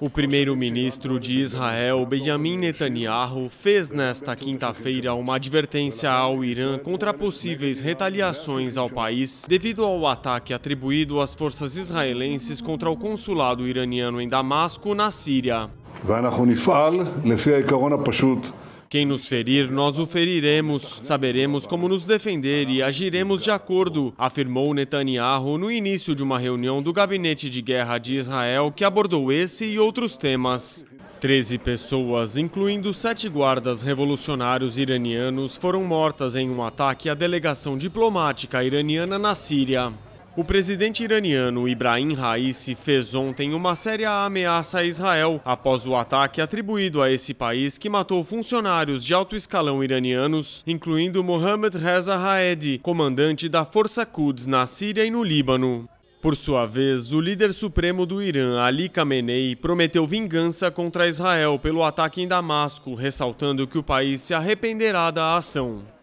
O primeiro-ministro de Israel, Benjamin Netanyahu, fez nesta quinta-feira uma advertência ao Irã contra possíveis retaliações ao país devido ao ataque atribuído às forças israelenses contra o consulado iraniano em Damasco, na Síria. Quem nos ferir, nós o feriremos. Saberemos como nos defender e agiremos de acordo, afirmou Netanyahu no início de uma reunião do Gabinete de Guerra de Israel que abordou esse e outros temas. Treze pessoas, incluindo sete guardas revolucionários iranianos, foram mortas em um ataque à delegação diplomática iraniana na Síria. O presidente iraniano Ibrahim Raisi fez ontem uma séria ameaça a Israel após o ataque atribuído a esse país que matou funcionários de alto escalão iranianos, incluindo Mohammad Reza Raedi, comandante da Força Quds na Síria e no Líbano. Por sua vez, o líder supremo do Irã, Ali Khamenei, prometeu vingança contra Israel pelo ataque em Damasco, ressaltando que o país se arrependerá da ação.